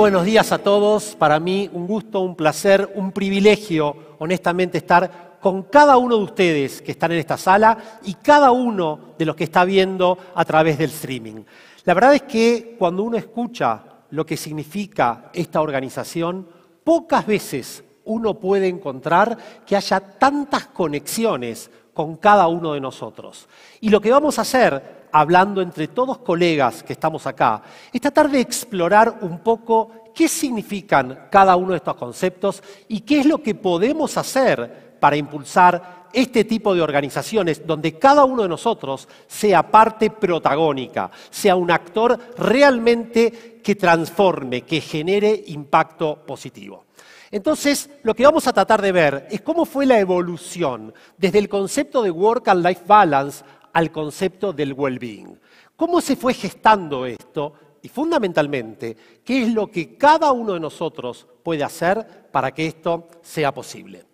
buenos días a todos. Para mí un gusto, un placer, un privilegio, honestamente, estar con cada uno de ustedes que están en esta sala y cada uno de los que está viendo a través del streaming. La verdad es que cuando uno escucha lo que significa esta organización, pocas veces uno puede encontrar que haya tantas conexiones con cada uno de nosotros. Y lo que vamos a hacer, hablando entre todos colegas que estamos acá, es tratar de explorar un poco qué significan cada uno de estos conceptos y qué es lo que podemos hacer para impulsar este tipo de organizaciones donde cada uno de nosotros sea parte protagónica, sea un actor realmente que transforme, que genere impacto positivo. Entonces, lo que vamos a tratar de ver es cómo fue la evolución desde el concepto de Work and Life Balance al concepto del well-being. ¿Cómo se fue gestando esto y fundamentalmente qué es lo que cada uno de nosotros puede hacer para que esto sea posible.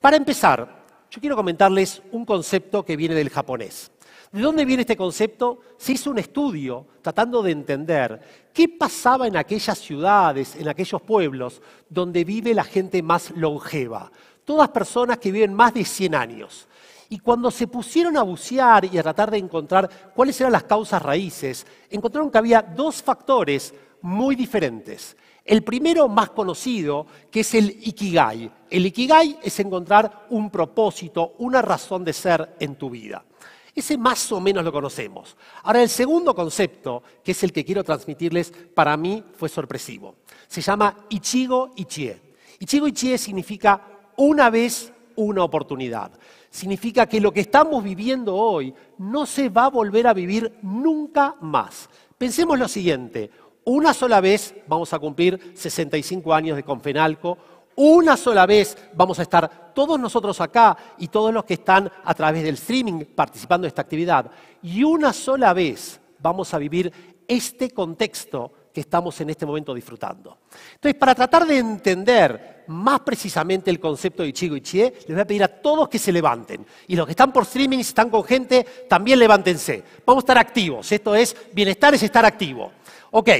Para empezar, yo quiero comentarles un concepto que viene del japonés. ¿De dónde viene este concepto? Se hizo un estudio tratando de entender qué pasaba en aquellas ciudades, en aquellos pueblos donde vive la gente más longeva. Todas personas que viven más de 100 años. Y cuando se pusieron a bucear y a tratar de encontrar cuáles eran las causas raíces, encontraron que había dos factores muy diferentes. El primero más conocido, que es el ikigai. El ikigai es encontrar un propósito, una razón de ser en tu vida. Ese más o menos lo conocemos. Ahora, el segundo concepto, que es el que quiero transmitirles, para mí fue sorpresivo. Se llama Ichigo Ichie. Ichigo Ichie significa una vez una oportunidad. Significa que lo que estamos viviendo hoy no se va a volver a vivir nunca más. Pensemos lo siguiente, una sola vez vamos a cumplir 65 años de Confenalco, una sola vez vamos a estar todos nosotros acá y todos los que están a través del streaming participando de esta actividad, y una sola vez vamos a vivir este contexto que estamos en este momento disfrutando. Entonces, para tratar de entender más precisamente el concepto de y Ichie, les voy a pedir a todos que se levanten. Y los que están por streaming, si están con gente, también levántense. Vamos a estar activos. Esto es, bienestar es estar activo. Ok,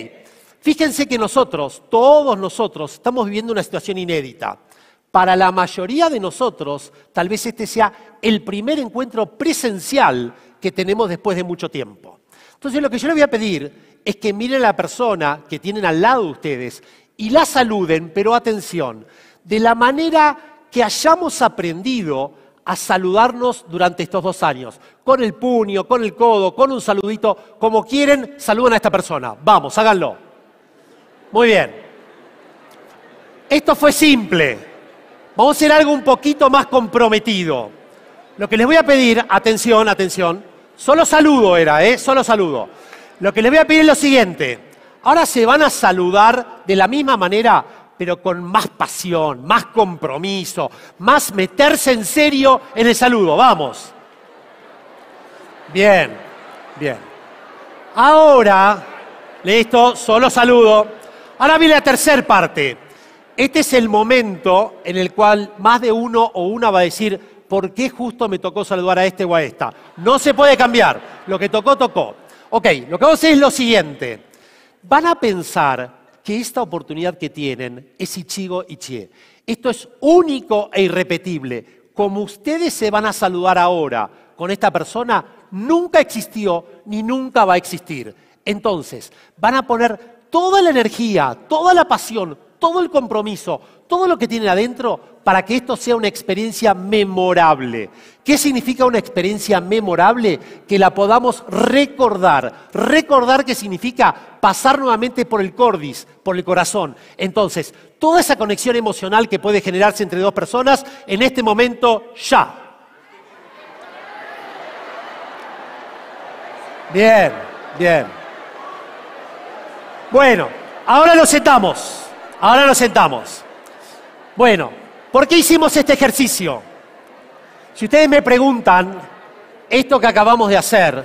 fíjense que nosotros, todos nosotros, estamos viviendo una situación inédita. Para la mayoría de nosotros, tal vez este sea el primer encuentro presencial que tenemos después de mucho tiempo. Entonces, lo que yo les voy a pedir es que miren a la persona que tienen al lado de ustedes y la saluden, pero atención, de la manera que hayamos aprendido a saludarnos durante estos dos años, con el puño, con el codo, con un saludito, como quieren, saludan a esta persona. Vamos, háganlo. Muy bien. Esto fue simple. Vamos a hacer algo un poquito más comprometido. Lo que les voy a pedir, atención, atención, solo saludo era, ¿eh? Solo saludo. Lo que les voy a pedir es lo siguiente. Ahora se van a saludar de la misma manera, pero con más pasión, más compromiso, más meterse en serio en el saludo. Vamos. Bien, bien. Ahora, listo, solo saludo. Ahora viene la tercera parte. Este es el momento en el cual más de uno o una va a decir, ¿por qué justo me tocó saludar a este o a esta? No se puede cambiar. Lo que tocó, tocó. Ok, lo que vamos a hacer es lo siguiente van a pensar que esta oportunidad que tienen es Ichigo Ichie. Esto es único e irrepetible. Como ustedes se van a saludar ahora con esta persona, nunca existió ni nunca va a existir. Entonces, van a poner toda la energía, toda la pasión, todo el compromiso, todo lo que tiene adentro para que esto sea una experiencia memorable. ¿Qué significa una experiencia memorable? Que la podamos recordar. Recordar que significa pasar nuevamente por el cordis, por el corazón. Entonces, toda esa conexión emocional que puede generarse entre dos personas, en este momento ya. Bien, bien. Bueno, ahora lo setamos. Ahora nos sentamos. Bueno, ¿por qué hicimos este ejercicio? Si ustedes me preguntan, esto que acabamos de hacer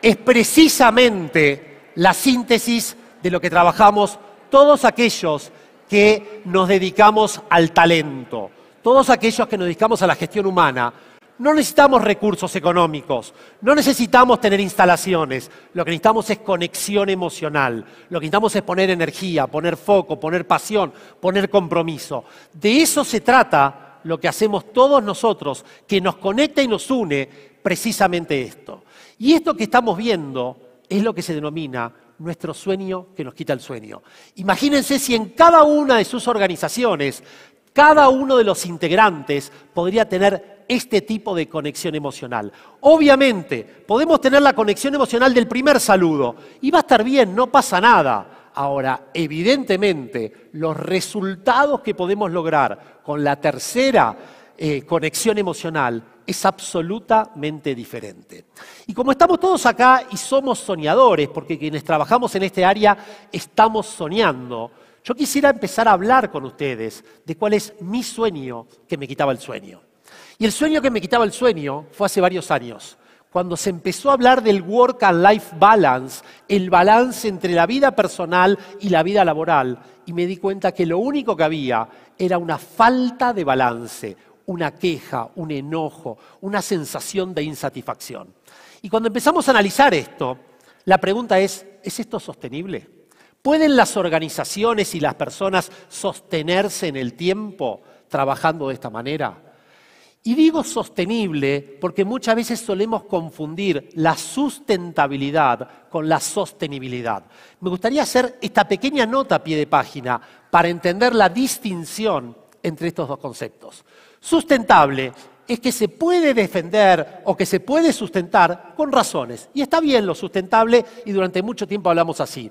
es precisamente la síntesis de lo que trabajamos todos aquellos que nos dedicamos al talento, todos aquellos que nos dedicamos a la gestión humana, no necesitamos recursos económicos, no necesitamos tener instalaciones, lo que necesitamos es conexión emocional, lo que necesitamos es poner energía, poner foco, poner pasión, poner compromiso. De eso se trata lo que hacemos todos nosotros, que nos conecta y nos une precisamente esto. Y esto que estamos viendo es lo que se denomina nuestro sueño que nos quita el sueño. Imagínense si en cada una de sus organizaciones cada uno de los integrantes podría tener este tipo de conexión emocional. Obviamente, podemos tener la conexión emocional del primer saludo y va a estar bien, no pasa nada. Ahora, evidentemente, los resultados que podemos lograr con la tercera eh, conexión emocional es absolutamente diferente. Y como estamos todos acá y somos soñadores, porque quienes trabajamos en este área estamos soñando, yo quisiera empezar a hablar con ustedes de cuál es mi sueño que me quitaba el sueño. Y el sueño que me quitaba el sueño fue hace varios años, cuando se empezó a hablar del work and life balance, el balance entre la vida personal y la vida laboral, y me di cuenta que lo único que había era una falta de balance, una queja, un enojo, una sensación de insatisfacción. Y cuando empezamos a analizar esto, la pregunta es, ¿es esto sostenible? ¿Pueden las organizaciones y las personas sostenerse en el tiempo trabajando de esta manera? Y digo sostenible porque muchas veces solemos confundir la sustentabilidad con la sostenibilidad. Me gustaría hacer esta pequeña nota a pie de página para entender la distinción entre estos dos conceptos. Sustentable es que se puede defender o que se puede sustentar con razones. Y está bien lo sustentable y durante mucho tiempo hablamos así.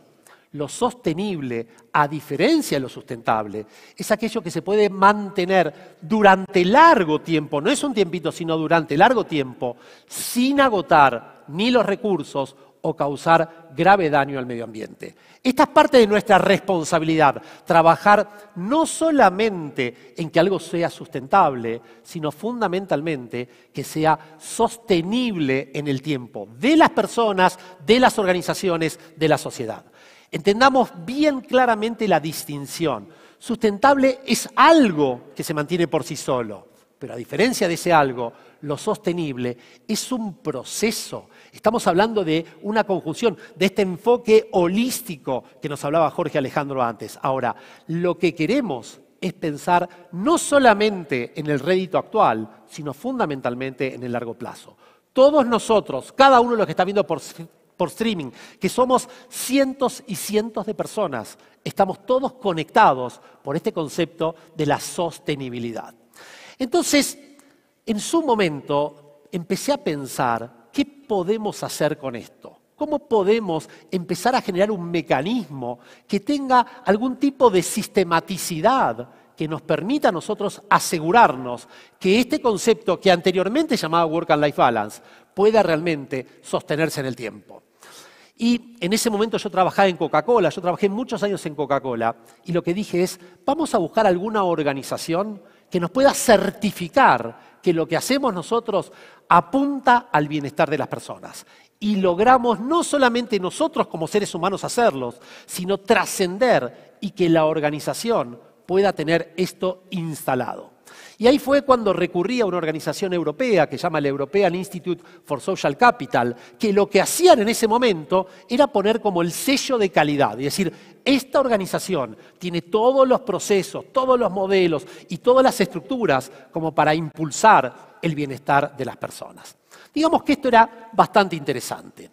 Lo sostenible, a diferencia de lo sustentable, es aquello que se puede mantener durante largo tiempo, no es un tiempito, sino durante largo tiempo, sin agotar ni los recursos o causar grave daño al medio ambiente. Esta es parte de nuestra responsabilidad, trabajar no solamente en que algo sea sustentable, sino fundamentalmente que sea sostenible en el tiempo de las personas, de las organizaciones, de la sociedad. Entendamos bien claramente la distinción. Sustentable es algo que se mantiene por sí solo, pero a diferencia de ese algo, lo sostenible es un proceso. Estamos hablando de una conjunción, de este enfoque holístico que nos hablaba Jorge Alejandro antes. Ahora, lo que queremos es pensar no solamente en el rédito actual, sino fundamentalmente en el largo plazo. Todos nosotros, cada uno de los que está viendo por, sí por streaming, que somos cientos y cientos de personas. Estamos todos conectados por este concepto de la sostenibilidad. Entonces, en su momento, empecé a pensar, ¿qué podemos hacer con esto? ¿Cómo podemos empezar a generar un mecanismo que tenga algún tipo de sistematicidad que nos permita a nosotros asegurarnos que este concepto que anteriormente llamaba Work and Life Balance pueda realmente sostenerse en el tiempo. Y en ese momento yo trabajaba en Coca-Cola, yo trabajé muchos años en Coca-Cola, y lo que dije es, vamos a buscar alguna organización que nos pueda certificar que lo que hacemos nosotros apunta al bienestar de las personas. Y logramos no solamente nosotros como seres humanos hacerlos, sino trascender y que la organización pueda tener esto instalado. Y ahí fue cuando recurrí a una organización europea que se llama el European Institute for Social Capital, que lo que hacían en ese momento era poner como el sello de calidad, es decir, esta organización tiene todos los procesos, todos los modelos y todas las estructuras como para impulsar el bienestar de las personas. Digamos que esto era bastante interesante,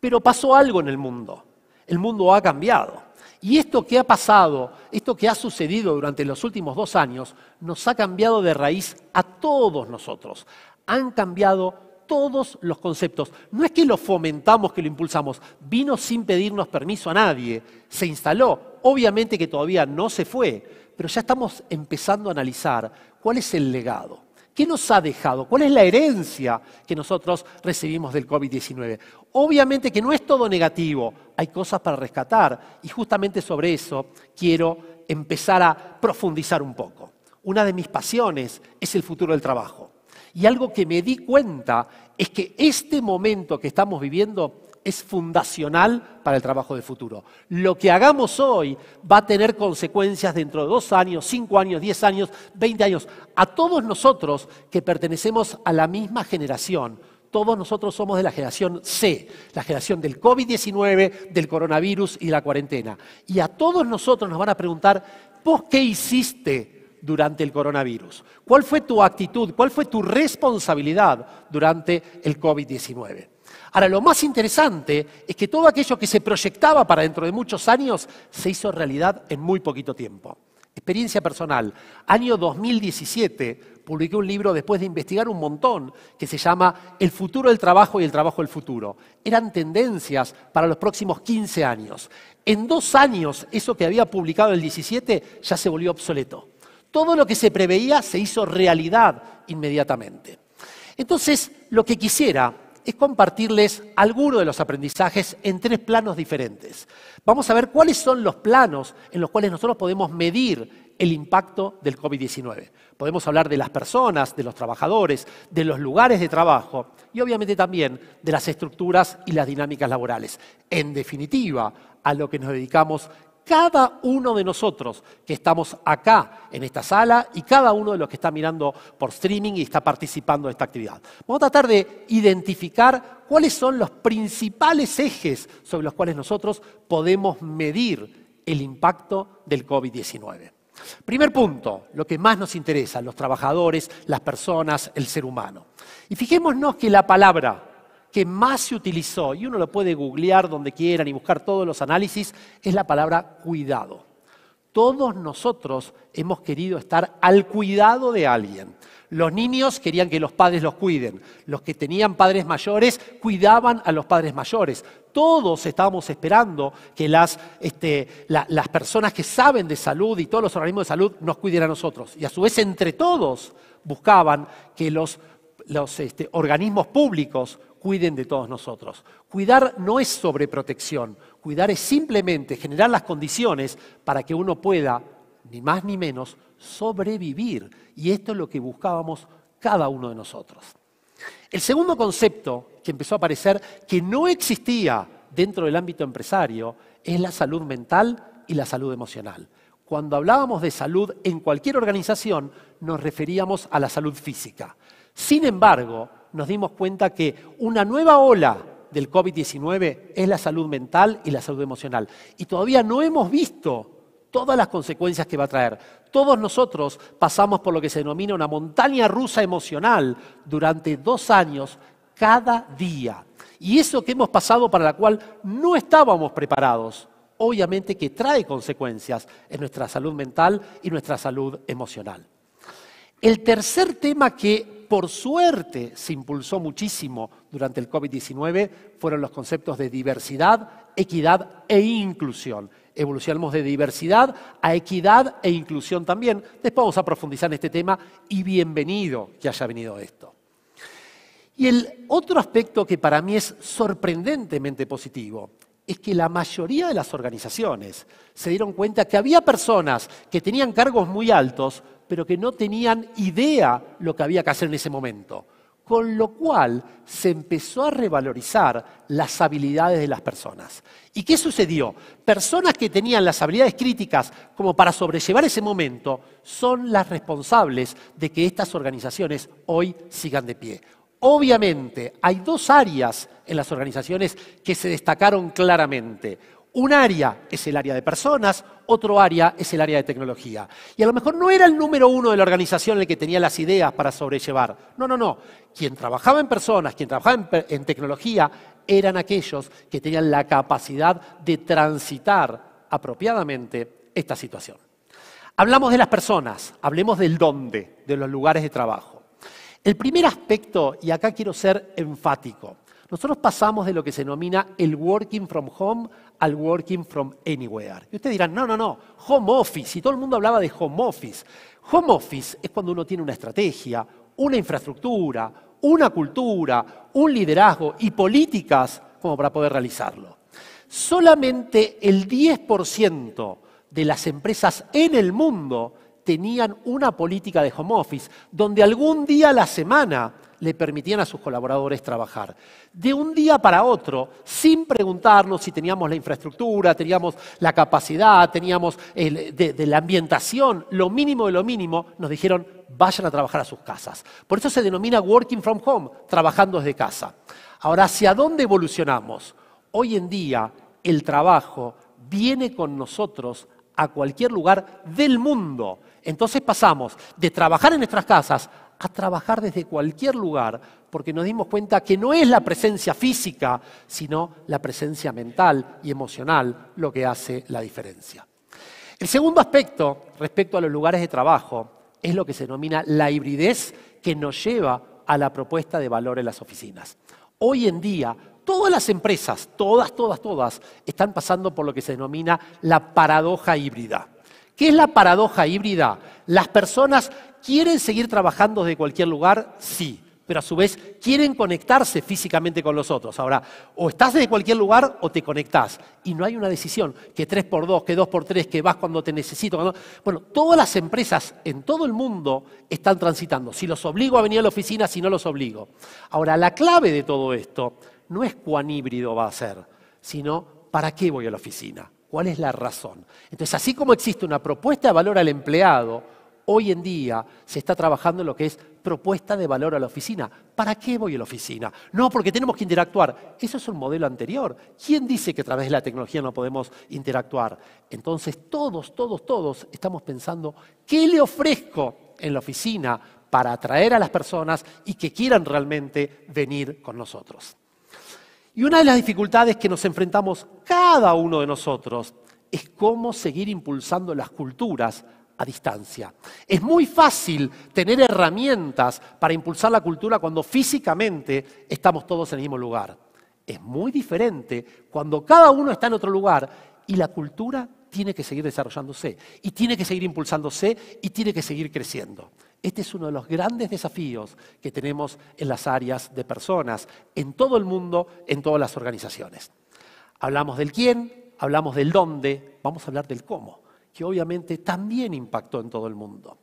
pero pasó algo en el mundo. El mundo ha cambiado. Y esto que ha pasado, esto que ha sucedido durante los últimos dos años, nos ha cambiado de raíz a todos nosotros. Han cambiado todos los conceptos. No es que lo fomentamos, que lo impulsamos, vino sin pedirnos permiso a nadie, se instaló. Obviamente que todavía no se fue, pero ya estamos empezando a analizar cuál es el legado. ¿Qué nos ha dejado? ¿Cuál es la herencia que nosotros recibimos del COVID-19? Obviamente que no es todo negativo, hay cosas para rescatar y justamente sobre eso quiero empezar a profundizar un poco. Una de mis pasiones es el futuro del trabajo. Y algo que me di cuenta es que este momento que estamos viviendo es fundacional para el trabajo de futuro. Lo que hagamos hoy va a tener consecuencias dentro de dos años, cinco años, diez años, veinte años. A todos nosotros que pertenecemos a la misma generación, todos nosotros somos de la generación C, la generación del COVID-19, del coronavirus y la cuarentena. Y a todos nosotros nos van a preguntar, ¿vos qué hiciste durante el coronavirus? ¿Cuál fue tu actitud? ¿Cuál fue tu responsabilidad durante el COVID-19? Ahora, lo más interesante es que todo aquello que se proyectaba para dentro de muchos años se hizo realidad en muy poquito tiempo. Experiencia personal. Año 2017 publiqué un libro después de investigar un montón que se llama El futuro del trabajo y el trabajo del futuro. Eran tendencias para los próximos 15 años. En dos años, eso que había publicado el 17 ya se volvió obsoleto. Todo lo que se preveía se hizo realidad inmediatamente. Entonces, lo que quisiera es compartirles algunos de los aprendizajes en tres planos diferentes. Vamos a ver cuáles son los planos en los cuales nosotros podemos medir el impacto del COVID-19. Podemos hablar de las personas, de los trabajadores, de los lugares de trabajo y obviamente también de las estructuras y las dinámicas laborales. En definitiva, a lo que nos dedicamos cada uno de nosotros que estamos acá en esta sala y cada uno de los que está mirando por streaming y está participando de esta actividad. Vamos a tratar de identificar cuáles son los principales ejes sobre los cuales nosotros podemos medir el impacto del COVID-19. Primer punto, lo que más nos interesa, los trabajadores, las personas, el ser humano. Y fijémonos que la palabra que más se utilizó, y uno lo puede googlear donde quieran y buscar todos los análisis, es la palabra cuidado. Todos nosotros hemos querido estar al cuidado de alguien. Los niños querían que los padres los cuiden. Los que tenían padres mayores cuidaban a los padres mayores. Todos estábamos esperando que las, este, personas que saben de salud y todos los organismos de salud nos cuiden a nosotros. Y a su vez, entre todos buscaban que los, este, organismos públicos cuiden de todos nosotros. Cuidar no es sobreprotección, cuidar es simplemente generar las condiciones para que uno pueda, ni más ni menos, sobrevivir. Y esto es lo que buscábamos cada uno de nosotros. El segundo concepto que empezó a aparecer, que no existía dentro del ámbito empresario, es la salud mental y la salud emocional. Cuando hablábamos de salud en cualquier organización, nos referíamos a la salud física. Sin embargo, nos dimos cuenta que una nueva ola del COVID-19 es la salud mental y la salud emocional. Y todavía no hemos visto todas las consecuencias que va a traer. Todos nosotros pasamos por lo que se denomina una montaña rusa emocional durante dos años cada día. Y eso que hemos pasado para la cual no estábamos preparados, obviamente que trae consecuencias en nuestra salud mental y nuestra salud emocional. El tercer tema que por suerte se impulsó muchísimo durante el COVID-19 fueron los conceptos de diversidad, equidad e inclusión. Evolucionamos de diversidad a equidad e inclusión también. Después vamos a profundizar en este tema y bienvenido que haya venido esto. Y el otro aspecto que para mí es sorprendentemente positivo es que la mayoría de las organizaciones se dieron cuenta que había personas que tenían cargos muy altos, pero que no tenían idea lo que había que hacer en ese momento. Con lo cual se empezó a revalorizar las habilidades de las personas. ¿Y qué sucedió? Personas que tenían las habilidades críticas como para sobrellevar ese momento son las responsables de que estas organizaciones hoy sigan de pie. Obviamente, hay dos áreas en las organizaciones que se destacaron claramente. Un área es el área de personas, otro área es el área de tecnología. Y a lo mejor no era el número uno de la organización el que tenía las ideas para sobrellevar. No, no, no. Quien trabajaba en personas, quien trabajaba en, en tecnología, eran aquellos que tenían la capacidad de transitar apropiadamente esta situación. Hablamos de las personas, hablemos del dónde, de los lugares de trabajo. El primer aspecto, y acá quiero ser enfático, nosotros pasamos de lo que se denomina el working from home al working from anywhere. Y ustedes dirán, no, no, no, home office, y todo el mundo hablaba de home office. Home office es cuando uno tiene una estrategia, una infraestructura, una cultura, un liderazgo y políticas como para poder realizarlo. Solamente el 10% de las empresas en el mundo tenían una política de home office, donde algún día a la semana le permitían a sus colaboradores trabajar. De un día para otro, sin preguntarnos si teníamos la infraestructura, teníamos la capacidad, teníamos el, de, la ambientación, lo mínimo de lo mínimo, nos dijeron, vayan a trabajar a sus casas. Por eso se denomina working from home, trabajando desde casa. Ahora, ¿hacia dónde evolucionamos? Hoy en día, el trabajo viene con nosotros a cualquier lugar del mundo. Entonces pasamos de trabajar en nuestras casas a trabajar desde cualquier lugar, porque nos dimos cuenta que no es la presencia física, sino la presencia mental y emocional lo que hace la diferencia. El segundo aspecto respecto a los lugares de trabajo es lo que se denomina la hibridez que nos lleva a la propuesta de valor en las oficinas. Hoy en día, todas las empresas, todas, todas, todas, están pasando por lo que se denomina la paradoja híbrida. ¿Qué es la paradoja híbrida? Las personas quieren seguir trabajando desde cualquier lugar, sí, pero a su vez quieren conectarse físicamente con los otros. Ahora, o estás desde cualquier lugar o te conectás. Y no hay una decisión, que 3x2, que 2x3, que vas cuando te necesito. Bueno, todas las empresas en todo el mundo están transitando. Si los obligo a venir a la oficina, si no los obligo. Ahora, la clave de todo esto no es cuán híbrido va a ser, sino para qué voy a la oficina. ¿Cuál es la razón? Entonces, así como existe una propuesta de valor al empleado, Hoy en día se está trabajando en lo que es propuesta de valor a la oficina. ¿Para qué voy a la oficina? No, porque tenemos que interactuar. Eso es un modelo anterior. ¿Quién dice que a través de la tecnología no podemos interactuar? Entonces todos, todos, todos estamos pensando, ¿qué le ofrezco en la oficina para atraer a las personas y que quieran realmente venir con nosotros? Y una de las dificultades que nos enfrentamos cada uno de nosotros es cómo seguir impulsando las culturas a distancia. Es muy fácil tener herramientas para impulsar la cultura cuando físicamente estamos todos en el mismo lugar. Es muy diferente cuando cada uno está en otro lugar y la cultura tiene que seguir desarrollándose y tiene que seguir impulsándose y tiene que seguir creciendo. Este es uno de los grandes desafíos que tenemos en las áreas de personas, en todo el mundo, en todas las organizaciones. Hablamos del quién, hablamos del dónde, vamos a hablar del cómo que obviamente también impactó en todo el mundo.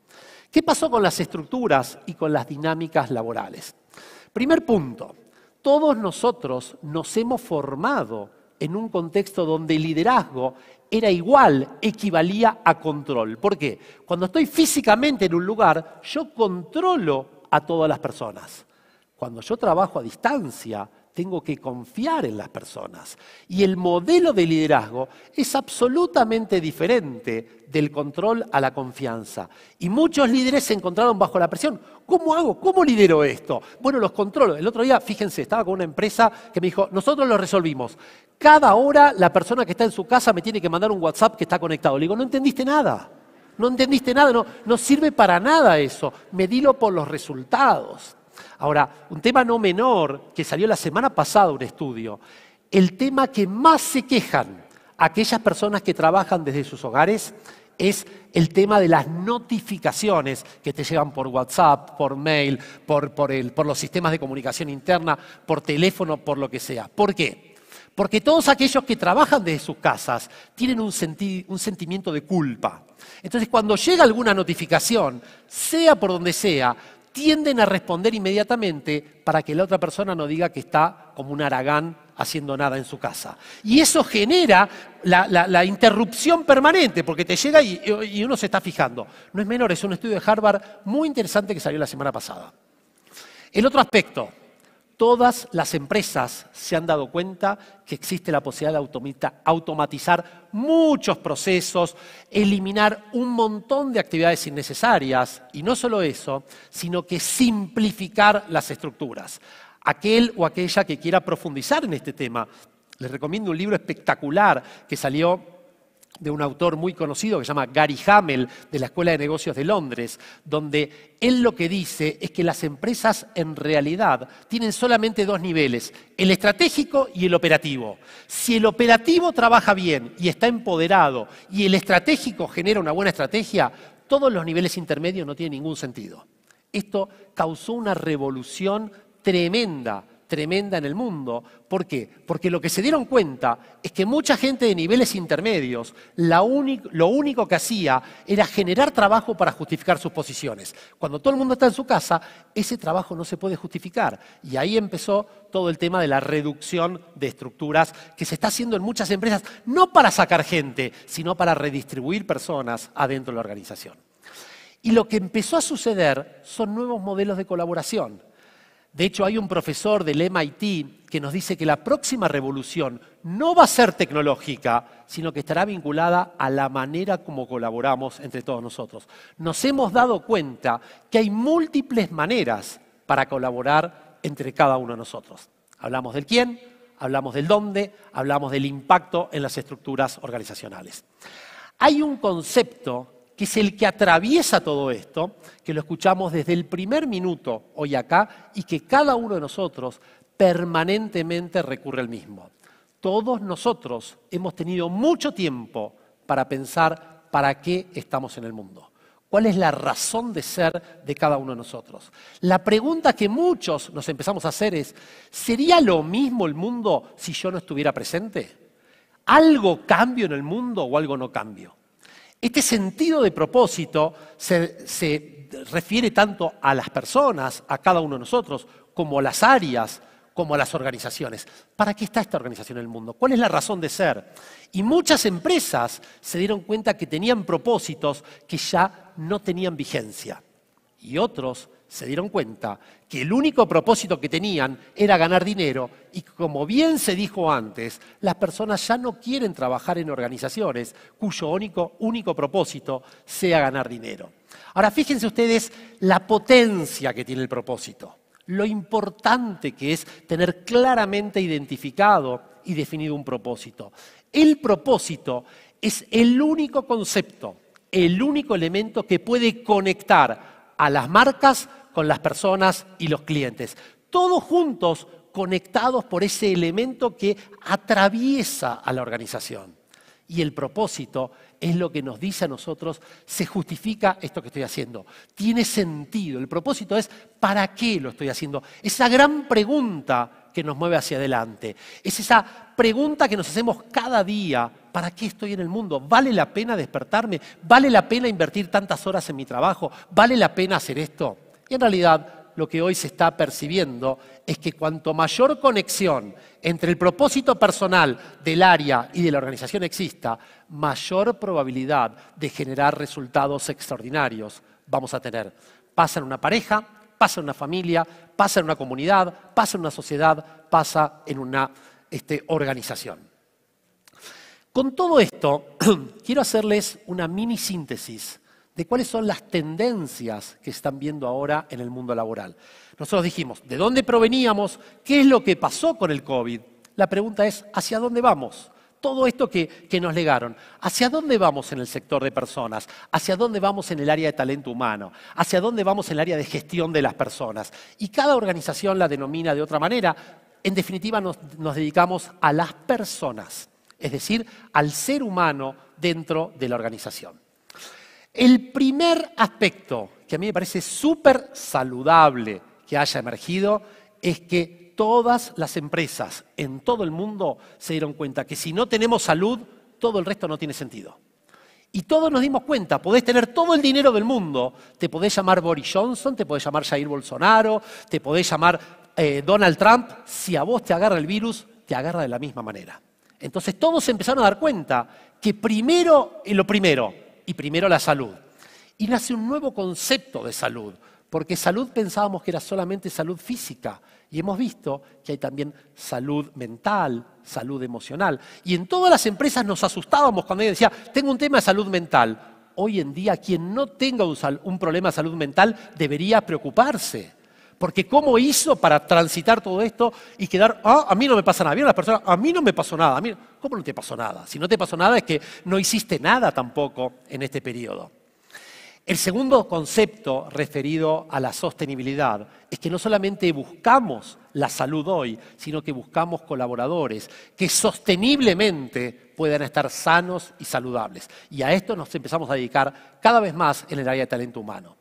¿Qué pasó con las estructuras y con las dinámicas laborales? Primer punto, todos nosotros nos hemos formado en un contexto donde el liderazgo era igual, equivalía a control. ¿Por qué? Cuando estoy físicamente en un lugar, yo controlo a todas las personas. Cuando yo trabajo a distancia, tengo que confiar en las personas. Y el modelo de liderazgo es absolutamente diferente del control a la confianza. Y muchos líderes se encontraron bajo la presión. ¿Cómo hago? ¿Cómo lidero esto? Bueno, los controlo. El otro día, fíjense, estaba con una empresa que me dijo, nosotros lo resolvimos. Cada hora la persona que está en su casa me tiene que mandar un WhatsApp que está conectado. Le digo, no entendiste nada. No entendiste nada, no, no sirve para nada eso. Medilo por los resultados. Ahora, un tema no menor, que salió la semana pasada un estudio, el tema que más se quejan aquellas personas que trabajan desde sus hogares es el tema de las notificaciones que te llegan por WhatsApp, por mail, por, los sistemas de comunicación interna, por teléfono, por lo que sea. ¿Por qué? Porque todos aquellos que trabajan desde sus casas tienen un sentimiento de culpa. Entonces, cuando llega alguna notificación, sea por donde sea, tienden a responder inmediatamente para que la otra persona no diga que está como un aragán haciendo nada en su casa. Y eso genera la, interrupción permanente, porque te llega y, y uno se está fijando. No es menor, es un estudio de Harvard muy interesante que salió la semana pasada. El otro aspecto, todas las empresas se han dado cuenta que existe la posibilidad de automatizar muchos procesos, eliminar un montón de actividades innecesarias y no solo eso, sino que simplificar las estructuras. Aquel o aquella que quiera profundizar en este tema, les recomiendo un libro espectacular que salió de un autor muy conocido que se llama Gary Hamel, de la Escuela de Negocios de Londres, donde él lo que dice es que las empresas en realidad tienen solamente dos niveles, el estratégico y el operativo. Si el operativo trabaja bien y está empoderado y el estratégico genera una buena estrategia, todos los niveles intermedios no tienen ningún sentido. Esto causó una revolución tremenda tremenda en el mundo. ¿Por qué? Porque lo que se dieron cuenta es que mucha gente de niveles intermedios lo único que hacía era generar trabajo para justificar sus posiciones. Cuando todo el mundo está en su casa, ese trabajo no se puede justificar. Y ahí empezó todo el tema de la reducción de estructuras que se está haciendo en muchas empresas, no para sacar gente, sino para redistribuir personas adentro de la organización. Y lo que empezó a suceder son nuevos modelos de colaboración de hecho, hay un profesor del MIT que nos dice que la próxima revolución no va a ser tecnológica, sino que estará vinculada a la manera como colaboramos entre todos nosotros. Nos hemos dado cuenta que hay múltiples maneras para colaborar entre cada uno de nosotros. Hablamos del quién, hablamos del dónde, hablamos del impacto en las estructuras organizacionales. Hay un concepto que es el que atraviesa todo esto, que lo escuchamos desde el primer minuto hoy acá y que cada uno de nosotros permanentemente recurre al mismo. Todos nosotros hemos tenido mucho tiempo para pensar para qué estamos en el mundo. ¿Cuál es la razón de ser de cada uno de nosotros? La pregunta que muchos nos empezamos a hacer es, ¿sería lo mismo el mundo si yo no estuviera presente? ¿Algo cambio en el mundo o algo no cambio? Este sentido de propósito se, refiere tanto a las personas, a cada uno de nosotros, como a las áreas, como a las organizaciones. ¿Para qué está esta organización en el mundo? ¿Cuál es la razón de ser? Y muchas empresas se dieron cuenta que tenían propósitos que ya no tenían vigencia. Y otros se dieron cuenta que el único propósito que tenían era ganar dinero y como bien se dijo antes, las personas ya no quieren trabajar en organizaciones cuyo único, único propósito sea ganar dinero. Ahora fíjense ustedes la potencia que tiene el propósito, lo importante que es tener claramente identificado y definido un propósito. El propósito es el único concepto, el único elemento que puede conectar a las marcas con las personas y los clientes. Todos juntos conectados por ese elemento que atraviesa a la organización. Y el propósito es lo que nos dice a nosotros, se justifica esto que estoy haciendo, tiene sentido. El propósito es, ¿para qué lo estoy haciendo? Esa gran pregunta que nos mueve hacia adelante. Es esa pregunta que nos hacemos cada día, ¿para qué estoy en el mundo? ¿Vale la pena despertarme? ¿Vale la pena invertir tantas horas en mi trabajo? ¿Vale la pena hacer esto? en realidad lo que hoy se está percibiendo es que cuanto mayor conexión entre el propósito personal del área y de la organización exista, mayor probabilidad de generar resultados extraordinarios vamos a tener. Pasa en una pareja, pasa en una familia, pasa en una comunidad, pasa en una sociedad, pasa en una este, organización. Con todo esto, quiero hacerles una mini síntesis de cuáles son las tendencias que están viendo ahora en el mundo laboral. Nosotros dijimos, ¿de dónde proveníamos? ¿Qué es lo que pasó con el COVID? La pregunta es, ¿hacia dónde vamos? Todo esto que, nos legaron, ¿hacia dónde vamos en el sector de personas? ¿Hacia dónde vamos en el área de talento humano? ¿Hacia dónde vamos en el área de gestión de las personas? Y cada organización la denomina de otra manera. En definitiva, nos dedicamos a las personas, es decir, al ser humano dentro de la organización. El primer aspecto que a mí me parece súper saludable que haya emergido es que todas las empresas en todo el mundo se dieron cuenta que si no tenemos salud, todo el resto no tiene sentido. Y todos nos dimos cuenta, podés tener todo el dinero del mundo, te podés llamar Boris Johnson, te podés llamar Jair Bolsonaro, te podés llamar eh, Donald Trump, si a vos te agarra el virus, te agarra de la misma manera. Entonces todos empezaron a dar cuenta que primero, lo primero, y primero la salud. Y nace un nuevo concepto de salud, porque salud pensábamos que era solamente salud física y hemos visto que hay también salud mental, salud emocional. Y en todas las empresas nos asustábamos cuando ella decía, tengo un tema de salud mental. Hoy en día quien no tenga un problema de salud mental debería preocuparse. Porque ¿cómo hizo para transitar todo esto y quedar, ah, a mí no me pasa nada? Vieron las personas, a mí no me pasó nada. A ¿Cómo no te pasó nada? Si no te pasó nada es que no hiciste nada tampoco en este periodo. El segundo concepto referido a la sostenibilidad es que no solamente buscamos la salud hoy, sino que buscamos colaboradores que sosteniblemente puedan estar sanos y saludables. Y a esto nos empezamos a dedicar cada vez más en el área de talento humano.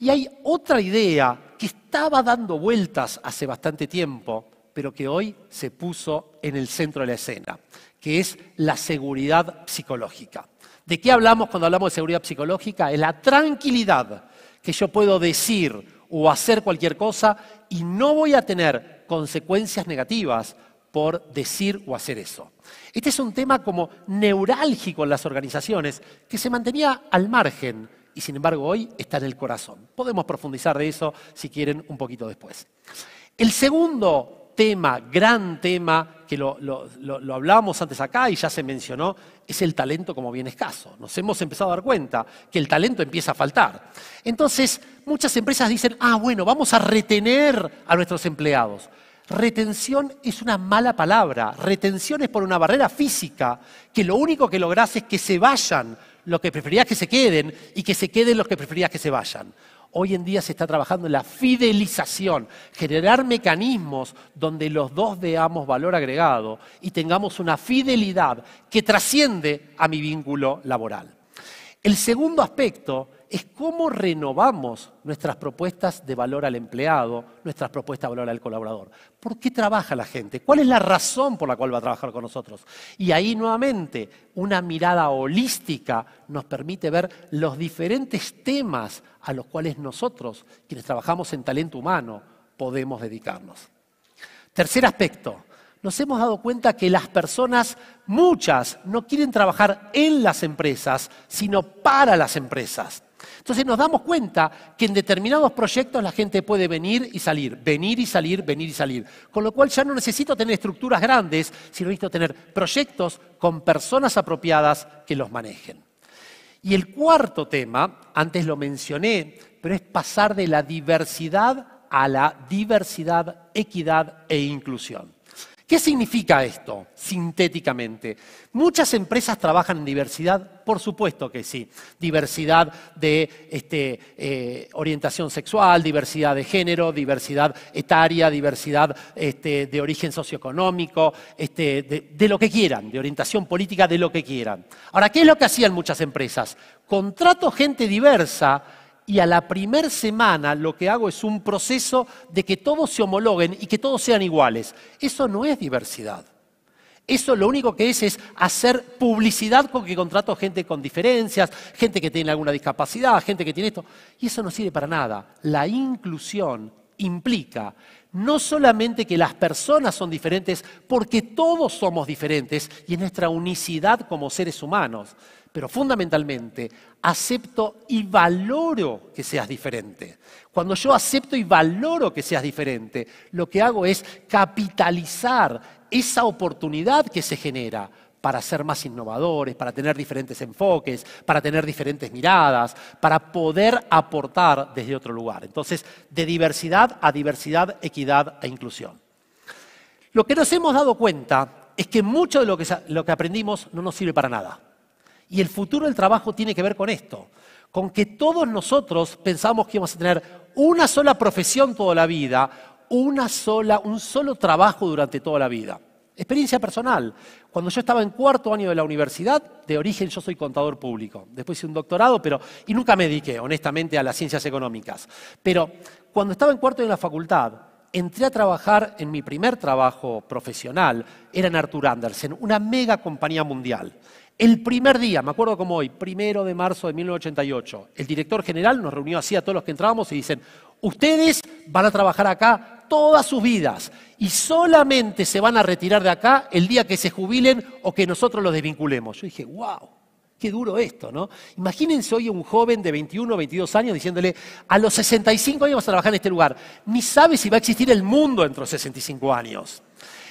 Y hay otra idea que estaba dando vueltas hace bastante tiempo, pero que hoy se puso en el centro de la escena, que es la seguridad psicológica. ¿De qué hablamos cuando hablamos de seguridad psicológica? Es la tranquilidad que yo puedo decir o hacer cualquier cosa y no voy a tener consecuencias negativas por decir o hacer eso. Este es un tema como neurálgico en las organizaciones que se mantenía al margen y sin embargo hoy está en el corazón. Podemos profundizar de eso si quieren un poquito después. El segundo tema, gran tema, que lo, hablábamos antes acá y ya se mencionó, es el talento como bien escaso. Nos hemos empezado a dar cuenta que el talento empieza a faltar. Entonces, muchas empresas dicen, ah, bueno, vamos a retener a nuestros empleados. Retención es una mala palabra. Retención es por una barrera física que lo único que logras es que se vayan lo que preferías que se queden y que se queden los que preferías que se vayan. Hoy en día se está trabajando en la fidelización, generar mecanismos donde los dos veamos valor agregado y tengamos una fidelidad que trasciende a mi vínculo laboral. El segundo aspecto es cómo renovamos nuestras propuestas de valor al empleado, nuestras propuestas de valor al colaborador. ¿Por qué trabaja la gente? ¿Cuál es la razón por la cual va a trabajar con nosotros? Y ahí nuevamente una mirada holística nos permite ver los diferentes temas a los cuales nosotros, quienes trabajamos en talento humano, podemos dedicarnos. Tercer aspecto, nos hemos dado cuenta que las personas, muchas, no quieren trabajar en las empresas, sino para las empresas. Entonces nos damos cuenta que en determinados proyectos la gente puede venir y salir, venir y salir, venir y salir. Con lo cual ya no necesito tener estructuras grandes, sino necesito tener proyectos con personas apropiadas que los manejen. Y el cuarto tema, antes lo mencioné, pero es pasar de la diversidad a la diversidad, equidad e inclusión. ¿Qué significa esto sintéticamente? ¿Muchas empresas trabajan en diversidad? Por supuesto que sí. Diversidad de este, eh, orientación sexual, diversidad de género, diversidad etaria, diversidad este, de origen socioeconómico, este, de lo que quieran, de orientación política, de lo que quieran. Ahora, ¿qué es lo que hacían muchas empresas? Contrato gente diversa y a la primer semana lo que hago es un proceso de que todos se homologuen y que todos sean iguales. Eso no es diversidad. Eso lo único que es es hacer publicidad con que contrato gente con diferencias, gente que tiene alguna discapacidad, gente que tiene esto. Y eso no sirve para nada. La inclusión implica no solamente que las personas son diferentes, porque todos somos diferentes y en nuestra unicidad como seres humanos, pero fundamentalmente acepto y valoro que seas diferente. Cuando yo acepto y valoro que seas diferente, lo que hago es capitalizar esa oportunidad que se genera para ser más innovadores, para tener diferentes enfoques, para tener diferentes miradas, para poder aportar desde otro lugar. Entonces, de diversidad a diversidad, equidad e inclusión. Lo que nos hemos dado cuenta es que mucho de lo que, lo que aprendimos no nos sirve para nada. Y el futuro del trabajo tiene que ver con esto, con que todos nosotros pensamos que vamos a tener una sola profesión toda la vida, una sola, un solo trabajo durante toda la vida. Experiencia personal. Cuando yo estaba en cuarto año de la universidad, de origen yo soy contador público. Después hice un doctorado, pero y nunca me dediqué, honestamente, a las ciencias económicas. Pero cuando estaba en cuarto de la facultad, entré a trabajar en mi primer trabajo profesional, era en Arthur Andersen, una mega compañía mundial. El primer día, me acuerdo como hoy, primero de marzo de 1988, el director general nos reunió así a todos los que entrábamos y dicen, ustedes van a trabajar acá todas sus vidas y solamente se van a retirar de acá el día que se jubilen o que nosotros los desvinculemos. Yo dije, wow, qué duro esto, ¿no? Imagínense hoy un joven de 21 o 22 años diciéndole, a los 65 años vas a trabajar en este lugar. Ni sabe si va a existir el mundo dentro de 65 años.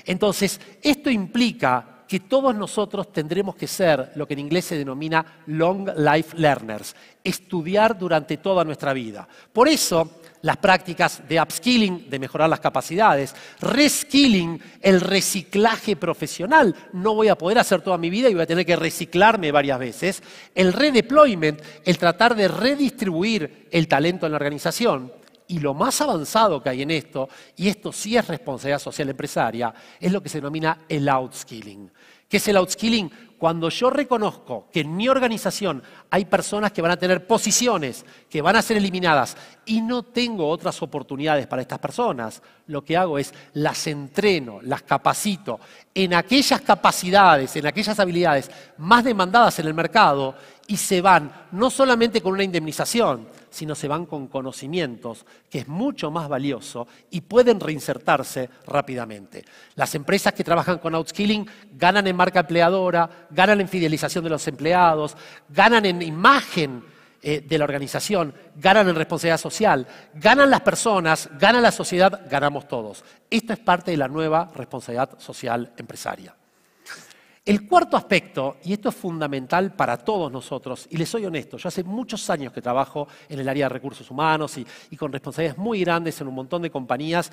Entonces, esto implica que todos nosotros tendremos que ser lo que en inglés se denomina long life learners, estudiar durante toda nuestra vida. Por eso, las prácticas de upskilling, de mejorar las capacidades, reskilling, el reciclaje profesional, no voy a poder hacer toda mi vida y voy a tener que reciclarme varias veces, el redeployment, el tratar de redistribuir el talento en la organización, y lo más avanzado que hay en esto, y esto sí es responsabilidad social empresaria, es lo que se denomina el outskilling. ¿Qué es el outskilling? Cuando yo reconozco que en mi organización hay personas que van a tener posiciones, que van a ser eliminadas y no tengo otras oportunidades para estas personas, lo que hago es las entreno, las capacito en aquellas capacidades, en aquellas habilidades más demandadas en el mercado y se van no solamente con una indemnización, sino se van con conocimientos, que es mucho más valioso y pueden reinsertarse rápidamente. Las empresas que trabajan con outskilling ganan en marca empleadora, ganan en fidelización de los empleados, ganan en imagen eh, de la organización, ganan en responsabilidad social, ganan las personas, ganan la sociedad, ganamos todos. Esta es parte de la nueva responsabilidad social empresaria. El cuarto aspecto, y esto es fundamental para todos nosotros, y les soy honesto, yo hace muchos años que trabajo en el área de recursos humanos y, con responsabilidades muy grandes en un montón de compañías,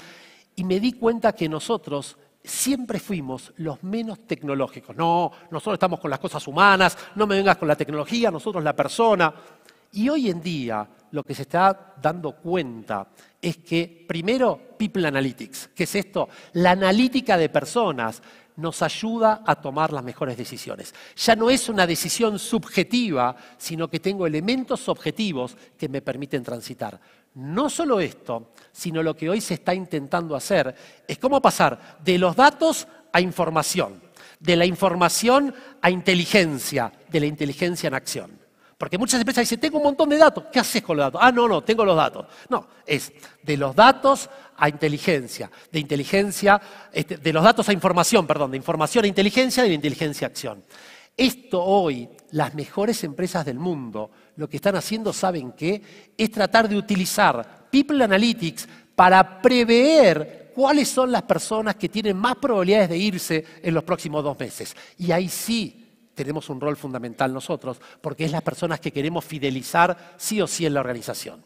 y me di cuenta que nosotros siempre fuimos los menos tecnológicos. No, nosotros estamos con las cosas humanas, no me vengas con la tecnología, nosotros la persona. Y hoy en día lo que se está dando cuenta es que primero People Analytics, ¿Qué es esto, la analítica de personas, nos ayuda a tomar las mejores decisiones. Ya no es una decisión subjetiva, sino que tengo elementos objetivos que me permiten transitar. No solo esto, sino lo que hoy se está intentando hacer es cómo pasar de los datos a información, de la información a inteligencia, de la inteligencia en acción. Porque muchas empresas dicen, tengo un montón de datos, ¿qué haces con los datos? Ah, no, no, tengo los datos. No, es de los datos a inteligencia, de inteligencia, este, de los datos a información, perdón, de información a inteligencia, de inteligencia a acción. Esto hoy, las mejores empresas del mundo, lo que están haciendo, ¿saben qué? Es tratar de utilizar People Analytics para prever cuáles son las personas que tienen más probabilidades de irse en los próximos dos meses. Y ahí sí, tenemos un rol fundamental nosotros, porque es las personas que queremos fidelizar sí o sí en la organización.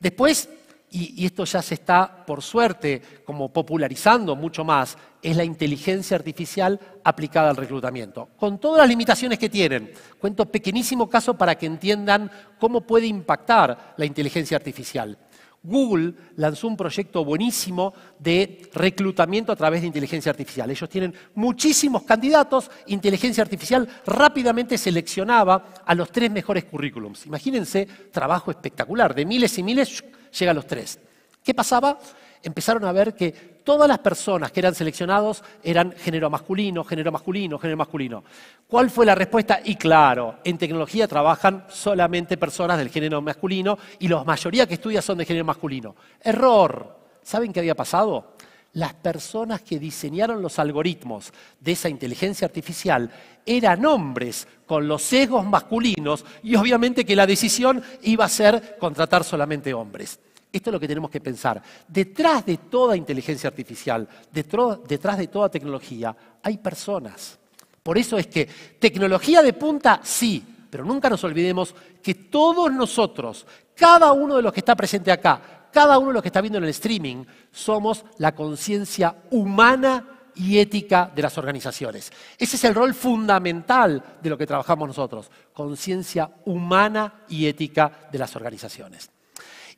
Después, y, esto ya se está, por suerte, como popularizando mucho más, es la inteligencia artificial aplicada al reclutamiento, con todas las limitaciones que tienen. Cuento pequeñísimo caso para que entiendan cómo puede impactar la inteligencia artificial. Google lanzó un proyecto buenísimo de reclutamiento a través de inteligencia artificial. Ellos tienen muchísimos candidatos, inteligencia artificial rápidamente seleccionaba a los tres mejores currículums. Imagínense, trabajo espectacular, de miles y miles llega a los tres. ¿Qué pasaba? Empezaron a ver que todas las personas que eran seleccionados eran género masculino, género masculino, género masculino. ¿Cuál fue la respuesta? Y claro, en tecnología trabajan solamente personas del género masculino y la mayoría que estudia son de género masculino. Error. ¿Saben qué había pasado? Las personas que diseñaron los algoritmos de esa inteligencia artificial eran hombres con los sesgos masculinos y obviamente que la decisión iba a ser contratar solamente hombres. Esto es lo que tenemos que pensar. Detrás de toda inteligencia artificial, detrás de toda tecnología, hay personas. Por eso es que tecnología de punta, sí, pero nunca nos olvidemos que todos nosotros, cada uno de los que está presente acá, cada uno de los que está viendo en el streaming, somos la conciencia humana y ética de las organizaciones. Ese es el rol fundamental de lo que trabajamos nosotros, conciencia humana y ética de las organizaciones.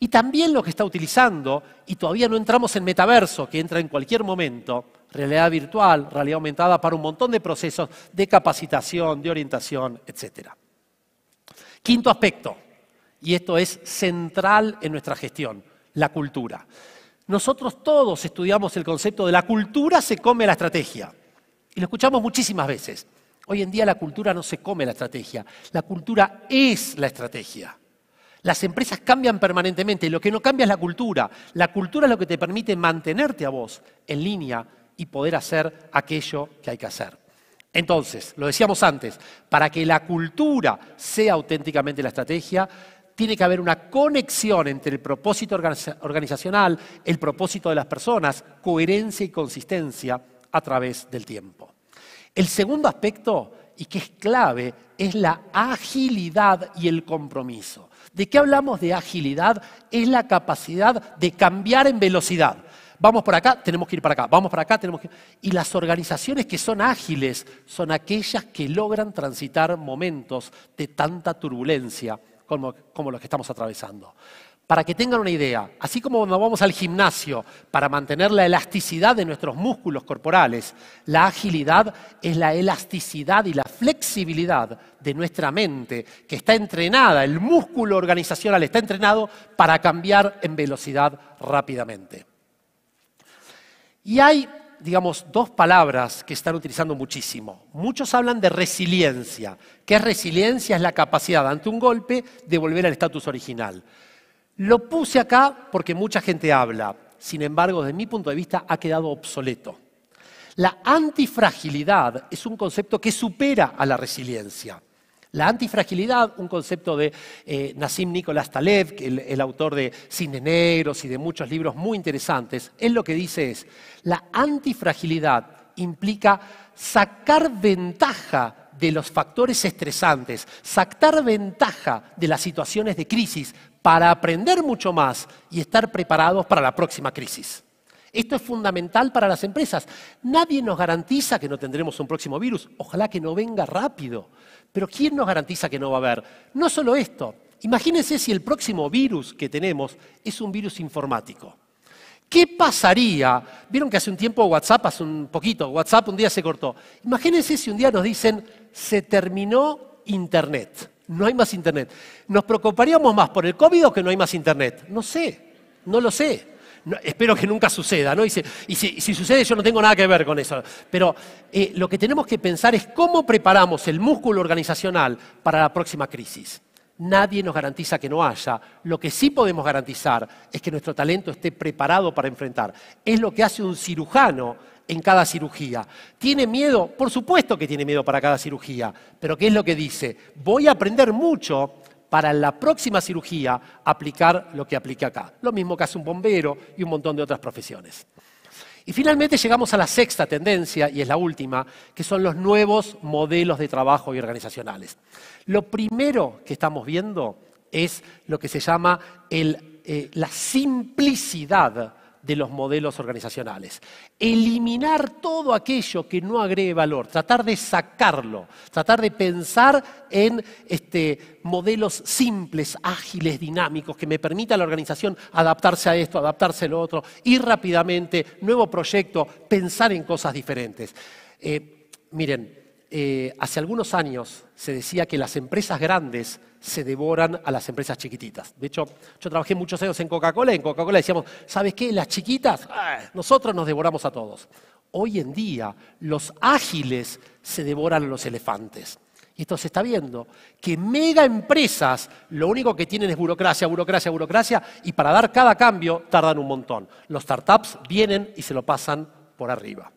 Y también lo que está utilizando, y todavía no entramos en metaverso, que entra en cualquier momento, realidad virtual, realidad aumentada para un montón de procesos de capacitación, de orientación, etc. Quinto aspecto, y esto es central en nuestra gestión, la cultura. Nosotros todos estudiamos el concepto de la cultura se come la estrategia. Y lo escuchamos muchísimas veces. Hoy en día la cultura no se come la estrategia, la cultura es la estrategia. Las empresas cambian permanentemente, lo que no cambia es la cultura. La cultura es lo que te permite mantenerte a vos en línea y poder hacer aquello que hay que hacer. Entonces, lo decíamos antes, para que la cultura sea auténticamente la estrategia, tiene que haber una conexión entre el propósito organizacional, el propósito de las personas, coherencia y consistencia a través del tiempo. El segundo aspecto, y que es clave, es la agilidad y el compromiso. ¿De qué hablamos de agilidad? Es la capacidad de cambiar en velocidad. Vamos por acá, tenemos que ir para acá, vamos para acá, tenemos que ir. Y las organizaciones que son ágiles son aquellas que logran transitar momentos de tanta turbulencia como, como los que estamos atravesando. Para que tengan una idea, así como cuando vamos al gimnasio para mantener la elasticidad de nuestros músculos corporales, la agilidad es la elasticidad y la flexibilidad de nuestra mente, que está entrenada, el músculo organizacional está entrenado para cambiar en velocidad rápidamente. Y hay, digamos, dos palabras que están utilizando muchísimo. Muchos hablan de resiliencia, ¿Qué es resiliencia es la capacidad ante un golpe de volver al estatus original. Lo puse acá porque mucha gente habla, sin embargo, desde mi punto de vista ha quedado obsoleto. La antifragilidad es un concepto que supera a la resiliencia. La antifragilidad, un concepto de eh, Nassim Nicolás Taleb, el, autor de Cine Negros y de muchos libros muy interesantes, él lo que dice es, la antifragilidad implica sacar ventaja de los factores estresantes, sacar ventaja de las situaciones de crisis para aprender mucho más y estar preparados para la próxima crisis. Esto es fundamental para las empresas. Nadie nos garantiza que no tendremos un próximo virus. Ojalá que no venga rápido. Pero ¿quién nos garantiza que no va a haber? No solo esto. Imagínense si el próximo virus que tenemos es un virus informático. ¿Qué pasaría? Vieron que hace un tiempo WhatsApp, hace un poquito, WhatsApp un día se cortó. Imagínense si un día nos dicen, se terminó Internet. No hay más Internet. ¿Nos preocuparíamos más por el COVID o que no hay más Internet? No sé, no lo sé. espero que nunca suceda, ¿no? Y, si, sucede yo no tengo nada que ver con eso. Pero eh, lo que tenemos que pensar es cómo preparamos el músculo organizacional para la próxima crisis. Nadie nos garantiza que no haya. Lo que sí podemos garantizar es que nuestro talento esté preparado para enfrentar. Es lo que hace un cirujano en cada cirugía. ¿Tiene miedo? Por supuesto que tiene miedo para cada cirugía, pero ¿qué es lo que dice? Voy a aprender mucho para la próxima cirugía aplicar lo que aplique acá. Lo mismo que hace un bombero y un montón de otras profesiones. Y finalmente llegamos a la sexta tendencia, y es la última, que son los nuevos modelos de trabajo y organizacionales. Lo primero que estamos viendo es lo que se llama eh, la simplicidad de los modelos organizacionales. Eliminar todo aquello que no agregue valor, tratar de sacarlo, tratar de pensar en este, modelos simples, ágiles, dinámicos, que me permita a la organización adaptarse a esto, adaptarse a lo otro, ir rápidamente, nuevo proyecto, pensar en cosas diferentes. Eh, miren, eh, hace algunos años se decía que las empresas grandes se devoran a las empresas chiquititas. De hecho, yo trabajé muchos años en Coca-Cola y en Coca-Cola decíamos, ¿sabes qué? Las chiquitas, eh, nosotros nos devoramos a todos. Hoy en día, los ágiles se devoran a los elefantes. Y esto se está viendo, que mega empresas lo único que tienen es burocracia, burocracia, burocracia, y para dar cada cambio tardan un montón. Los startups vienen y se lo pasan por arriba.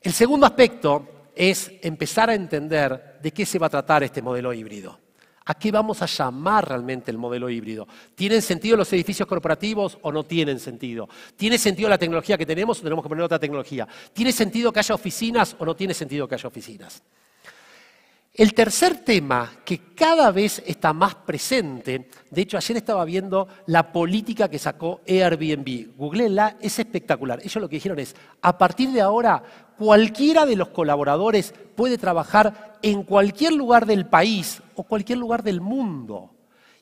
El segundo aspecto es empezar a entender de qué se va a tratar este modelo híbrido. ¿A qué vamos a llamar realmente el modelo híbrido? ¿Tienen sentido los edificios corporativos o no tienen sentido? ¿Tiene sentido la tecnología que tenemos o tenemos que poner otra tecnología? ¿Tiene sentido que haya oficinas o no tiene sentido que haya oficinas? El tercer tema que cada vez está más presente, de hecho ayer estaba viendo la política que sacó Airbnb, Google es espectacular. Ellos lo que dijeron es, a partir de ahora cualquiera de los colaboradores puede trabajar en cualquier lugar del país o cualquier lugar del mundo.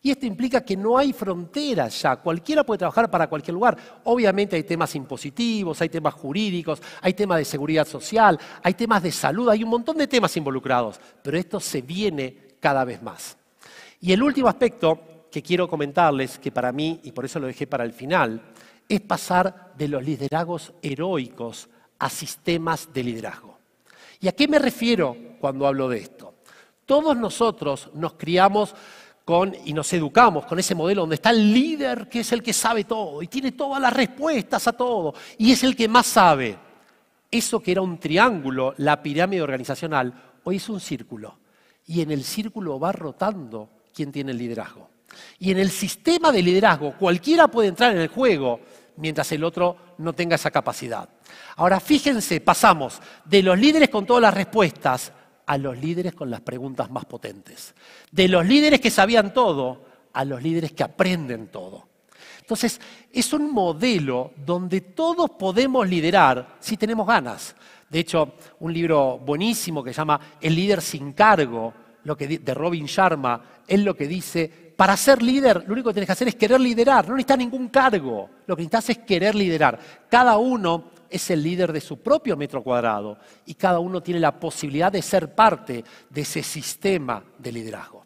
Y esto implica que no hay fronteras ya, cualquiera puede trabajar para cualquier lugar. Obviamente hay temas impositivos, hay temas jurídicos, hay temas de seguridad social, hay temas de salud, hay un montón de temas involucrados, pero esto se viene cada vez más. Y el último aspecto que quiero comentarles, que para mí, y por eso lo dejé para el final, es pasar de los liderazgos heroicos a sistemas de liderazgo. ¿Y a qué me refiero cuando hablo de esto? Todos nosotros nos criamos y nos educamos con ese modelo donde está el líder que es el que sabe todo y tiene todas las respuestas a todo y es el que más sabe. Eso que era un triángulo, la pirámide organizacional, hoy es un círculo. Y en el círculo va rotando quien tiene el liderazgo. Y en el sistema de liderazgo cualquiera puede entrar en el juego mientras el otro no tenga esa capacidad. Ahora, fíjense, pasamos de los líderes con todas las respuestas a los líderes con las preguntas más potentes. De los líderes que sabían todo a los líderes que aprenden todo. Entonces, es un modelo donde todos podemos liderar si tenemos ganas. De hecho, un libro buenísimo que se llama El líder sin cargo, lo que de Robin Sharma, es lo que dice, para ser líder, lo único que tienes que hacer es querer liderar, no necesitas ningún cargo, lo que necesitas es querer liderar. Cada uno es el líder de su propio metro cuadrado y cada uno tiene la posibilidad de ser parte de ese sistema de liderazgo.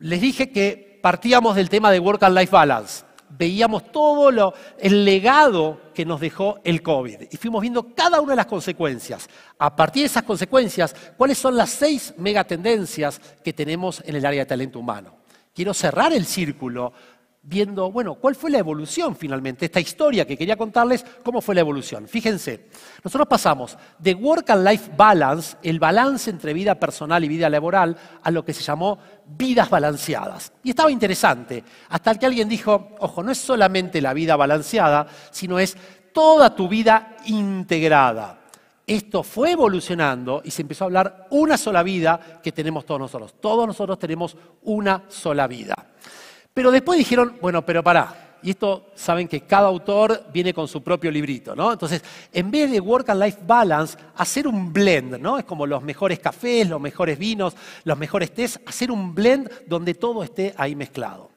Les dije que partíamos del tema de Work and Life Balance. Veíamos todo lo, el legado que nos dejó el COVID y fuimos viendo cada una de las consecuencias. A partir de esas consecuencias, ¿cuáles son las seis megatendencias que tenemos en el área de talento humano? Quiero cerrar el círculo viendo, bueno, cuál fue la evolución finalmente, esta historia que quería contarles, cómo fue la evolución. Fíjense, nosotros pasamos de Work and Life Balance, el balance entre vida personal y vida laboral, a lo que se llamó vidas balanceadas. Y estaba interesante, hasta que alguien dijo, ojo, no es solamente la vida balanceada, sino es toda tu vida integrada. Esto fue evolucionando y se empezó a hablar una sola vida que tenemos todos nosotros. Todos nosotros tenemos una sola vida. Pero después dijeron, bueno, pero pará. Y esto saben que cada autor viene con su propio librito, ¿no? Entonces, en vez de work and life balance, hacer un blend, ¿no? Es como los mejores cafés, los mejores vinos, los mejores tés, hacer un blend donde todo esté ahí mezclado.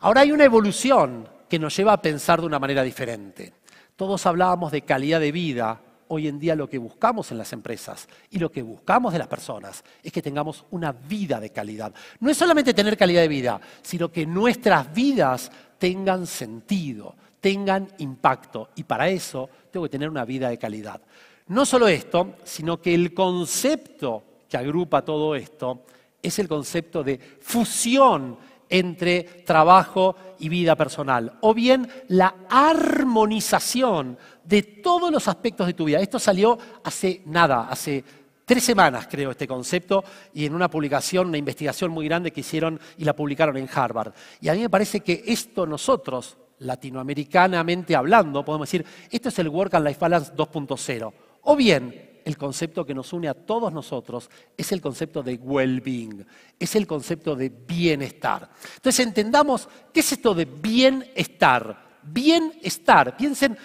Ahora hay una evolución que nos lleva a pensar de una manera diferente. Todos hablábamos de calidad de vida, hoy en día lo que buscamos en las empresas y lo que buscamos de las personas es que tengamos una vida de calidad. No es solamente tener calidad de vida, sino que nuestras vidas tengan sentido, tengan impacto. Y para eso tengo que tener una vida de calidad. No solo esto, sino que el concepto que agrupa todo esto es el concepto de fusión entre trabajo y vida personal, o bien la armonización de todos los aspectos de tu vida. Esto salió hace nada, hace tres semanas creo este concepto, y en una publicación, una investigación muy grande que hicieron y la publicaron en Harvard. Y a mí me parece que esto nosotros, latinoamericanamente hablando, podemos decir, esto es el Work and Life Balance 2.0. O bien, el concepto que nos une a todos nosotros es el concepto de well-being, es el concepto de bienestar. Entonces entendamos, ¿qué es esto de bienestar? Bienestar. Piensen,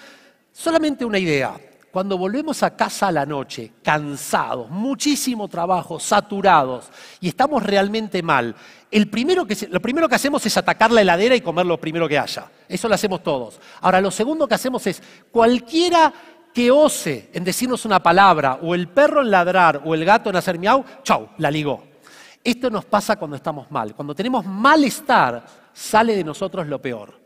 Solamente una idea. Cuando volvemos a casa a la noche, cansados, muchísimo trabajo, saturados y estamos realmente mal, el primero que, lo primero que hacemos es atacar la heladera y comer lo primero que haya. Eso lo hacemos todos. Ahora, lo segundo que hacemos es cualquiera que ose en decirnos una palabra, o el perro en ladrar, o el gato en hacer miau, chau, la ligó. Esto nos pasa cuando estamos mal. Cuando tenemos malestar, sale de nosotros lo peor.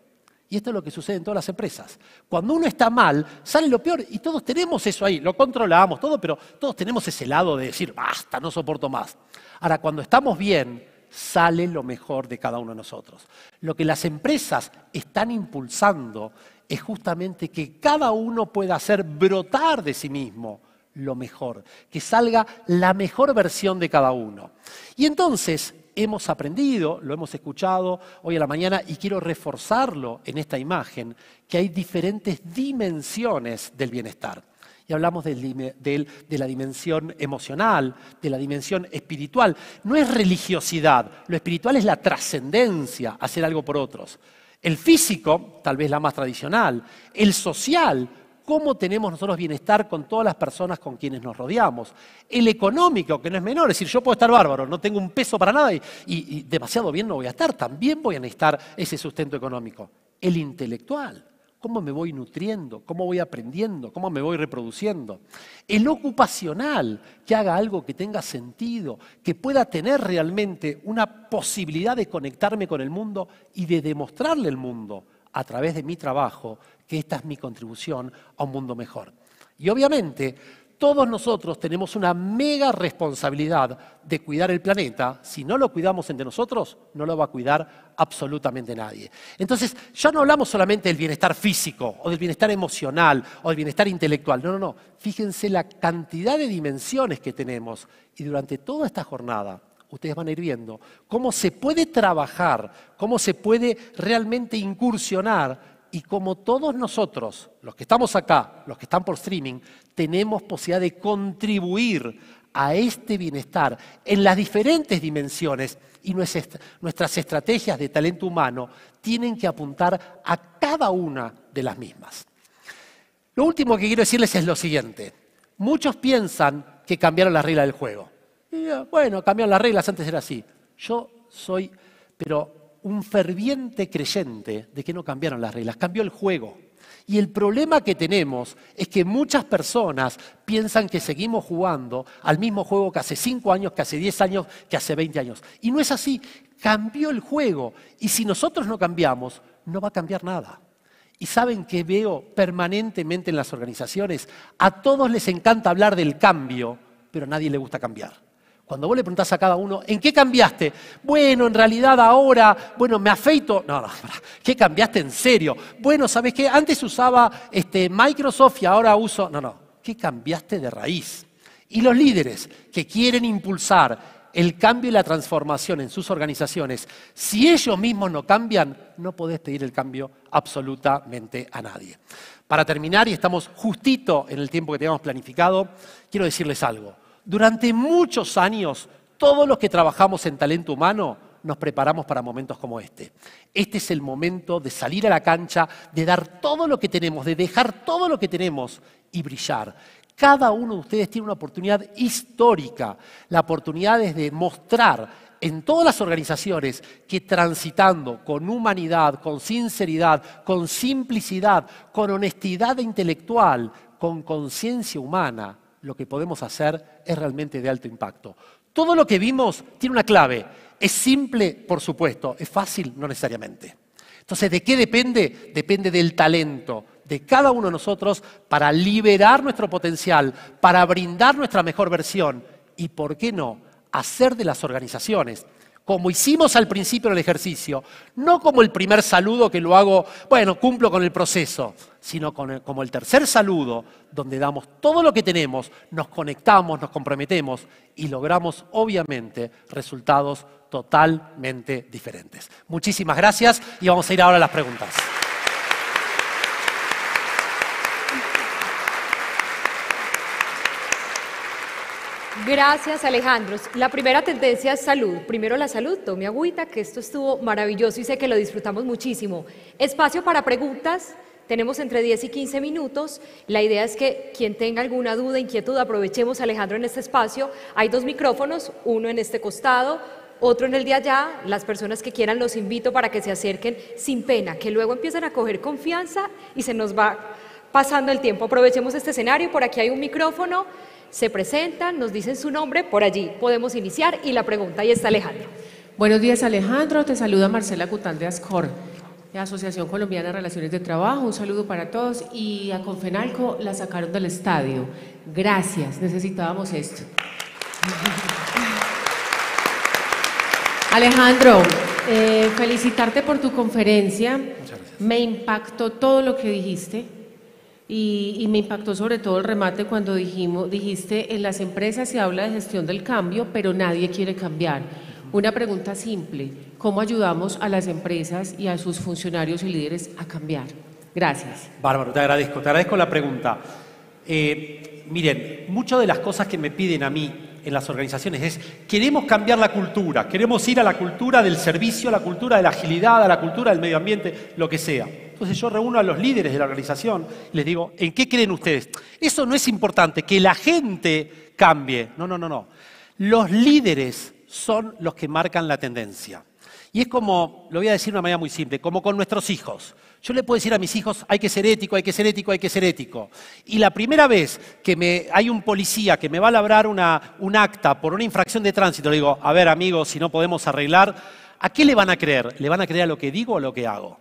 Y esto es lo que sucede en todas las empresas. Cuando uno está mal, sale lo peor y todos tenemos eso ahí, lo controlamos todo, pero todos tenemos ese lado de decir, basta, no soporto más. Ahora, cuando estamos bien, sale lo mejor de cada uno de nosotros. Lo que las empresas están impulsando es justamente que cada uno pueda hacer brotar de sí mismo lo mejor, que salga la mejor versión de cada uno. Y entonces, hemos aprendido, lo hemos escuchado hoy a la mañana y quiero reforzarlo en esta imagen, que hay diferentes dimensiones del bienestar. Y hablamos de la dimensión emocional, de la dimensión espiritual. No es religiosidad, lo espiritual es la trascendencia, hacer algo por otros. El físico, tal vez la más tradicional, el social, cómo tenemos nosotros bienestar con todas las personas con quienes nos rodeamos. El económico, que no es menor, es decir, yo puedo estar bárbaro, no tengo un peso para nada y, demasiado bien no voy a estar, también voy a necesitar ese sustento económico. El intelectual, cómo me voy nutriendo, cómo voy aprendiendo, cómo me voy reproduciendo. El ocupacional, que haga algo que tenga sentido, que pueda tener realmente una posibilidad de conectarme con el mundo y de demostrarle el mundo a través de mi trabajo que esta es mi contribución a un mundo mejor. Y obviamente todos nosotros tenemos una mega responsabilidad de cuidar el planeta. Si no lo cuidamos entre nosotros, no lo va a cuidar absolutamente nadie. Entonces, ya no hablamos solamente del bienestar físico o del bienestar emocional o del bienestar intelectual. No, no, no. Fíjense la cantidad de dimensiones que tenemos. Y durante toda esta jornada ustedes van a ir viendo cómo se puede trabajar, cómo se puede realmente incursionar y cómo todos nosotros, los que estamos acá, los que están por streaming, tenemos posibilidad de contribuir a este bienestar en las diferentes dimensiones y nuestras estrategias de talento humano tienen que apuntar a cada una de las mismas. Lo último que quiero decirles es lo siguiente. Muchos piensan que cambiaron las reglas del juego bueno, cambiaron las reglas, antes era así. Yo soy, pero un ferviente creyente de que no cambiaron las reglas, cambió el juego. Y el problema que tenemos es que muchas personas piensan que seguimos jugando al mismo juego que hace 5 años, que hace 10 años, que hace 20 años. Y no es así, cambió el juego. Y si nosotros no cambiamos, no va a cambiar nada. Y saben que veo permanentemente en las organizaciones, a todos les encanta hablar del cambio, pero a nadie le gusta cambiar. Cuando vos le preguntás a cada uno, ¿en qué cambiaste? Bueno, en realidad ahora, bueno, me afeito. No, no, ¿qué cambiaste en serio? Bueno, ¿sabes qué? Antes usaba este, Microsoft y ahora uso. No, no, ¿qué cambiaste de raíz? Y los líderes que quieren impulsar el cambio y la transformación en sus organizaciones, si ellos mismos no cambian, no podés pedir el cambio absolutamente a nadie. Para terminar, y estamos justito en el tiempo que teníamos planificado, quiero decirles algo. Durante muchos años, todos los que trabajamos en talento humano nos preparamos para momentos como este. Este es el momento de salir a la cancha, de dar todo lo que tenemos, de dejar todo lo que tenemos y brillar. Cada uno de ustedes tiene una oportunidad histórica. La oportunidad es de mostrar en todas las organizaciones que transitando con humanidad, con sinceridad, con simplicidad, con honestidad intelectual, con conciencia humana, lo que podemos hacer es realmente de alto impacto. Todo lo que vimos tiene una clave. Es simple, por supuesto, es fácil, no necesariamente. Entonces, ¿de qué depende? Depende del talento de cada uno de nosotros para liberar nuestro potencial, para brindar nuestra mejor versión y, ¿por qué no?, hacer de las organizaciones como hicimos al principio del ejercicio, no como el primer saludo que lo hago, bueno, cumplo con el proceso, sino como el tercer saludo, donde damos todo lo que tenemos, nos conectamos, nos comprometemos y logramos, obviamente, resultados totalmente diferentes. Muchísimas gracias y vamos a ir ahora a las preguntas. Gracias, Alejandro. La primera tendencia es salud. Primero la salud, Doña agüita, que esto estuvo maravilloso y sé que lo disfrutamos muchísimo. Espacio para preguntas. Tenemos entre 10 y 15 minutos. La idea es que quien tenga alguna duda, inquietud, aprovechemos, Alejandro, en este espacio. Hay dos micrófonos, uno en este costado, otro en el de allá. Las personas que quieran los invito para que se acerquen sin pena, que luego empiezan a coger confianza y se nos va pasando el tiempo. Aprovechemos este escenario. Por aquí hay un micrófono se presentan, nos dicen su nombre, por allí podemos iniciar y la pregunta, ahí está Alejandro. Buenos días Alejandro, te saluda Marcela Cután de Ascor, de Asociación Colombiana de Relaciones de Trabajo, un saludo para todos y a Confenalco la sacaron del estadio. Gracias, necesitábamos esto. Alejandro, eh, felicitarte por tu conferencia. Me impactó todo lo que dijiste y, me impactó sobre todo el remate cuando dijimos, dijiste, en las empresas se habla de gestión del cambio, pero nadie quiere cambiar. Una pregunta simple, ¿cómo ayudamos a las empresas y a sus funcionarios y líderes a cambiar? Gracias. Bárbaro, te agradezco, te agradezco la pregunta. Eh, miren, muchas de las cosas que me piden a mí en las organizaciones es, queremos cambiar la cultura, queremos ir a la cultura del servicio, a la cultura de la agilidad, a la cultura del medio ambiente, lo que sea. Entonces yo reúno a los líderes de la organización y les digo, ¿en qué creen ustedes? Eso no es importante, que la gente cambie. No, no, no, no. Los líderes son los que marcan la tendencia. Y es como, lo voy a decir de una manera muy simple, como con nuestros hijos. Yo le puedo decir a mis hijos, hay que ser ético, hay que ser ético, hay que ser ético. Y la primera vez que hay un policía que me va a labrar un acta por una infracción de tránsito, le digo, a ver amigos, si no podemos arreglar, ¿a qué le van a creer? ¿Le van a creer a lo que digo o a lo que hago?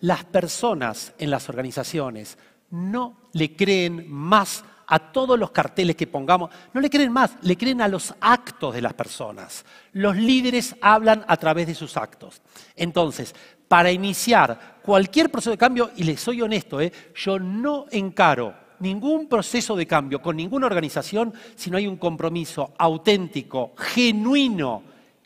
Las personas en las organizaciones no le creen más a todos los carteles que pongamos, no le creen más, le creen a los actos de las personas. Los líderes hablan a través de sus actos. Entonces, para iniciar cualquier proceso de cambio, y les soy honesto, eh, yo no encaro ningún proceso de cambio con ninguna organización si no hay un compromiso auténtico, genuino,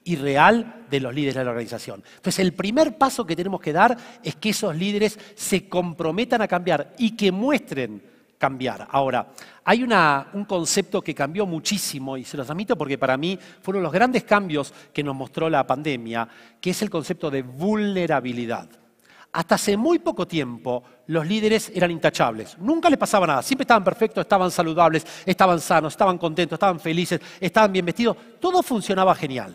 y real de los líderes de la organización. Entonces, el primer paso que tenemos que dar es que esos líderes se comprometan a cambiar y que muestren cambiar. Ahora, hay un concepto que cambió muchísimo y se los admito porque para mí fueron los grandes cambios que nos mostró la pandemia, que es el concepto de vulnerabilidad. Hasta hace muy poco tiempo los líderes eran intachables. Nunca les pasaba nada. Siempre estaban perfectos, estaban saludables, estaban sanos, estaban contentos, estaban felices, estaban bien vestidos. Todo funcionaba genial.